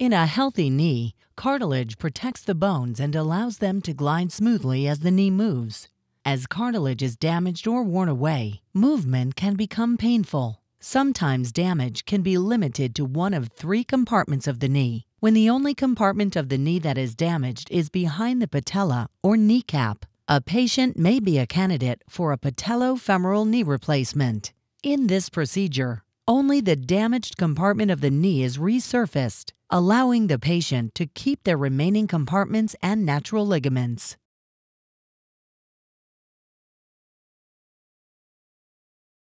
In a healthy knee, cartilage protects the bones and allows them to glide smoothly as the knee moves. As cartilage is damaged or worn away, movement can become painful. Sometimes damage can be limited to one of three compartments of the knee, when the only compartment of the knee that is damaged is behind the patella or kneecap. A patient may be a candidate for a patellofemoral knee replacement. In this procedure, only the damaged compartment of the knee is resurfaced allowing the patient to keep their remaining compartments and natural ligaments.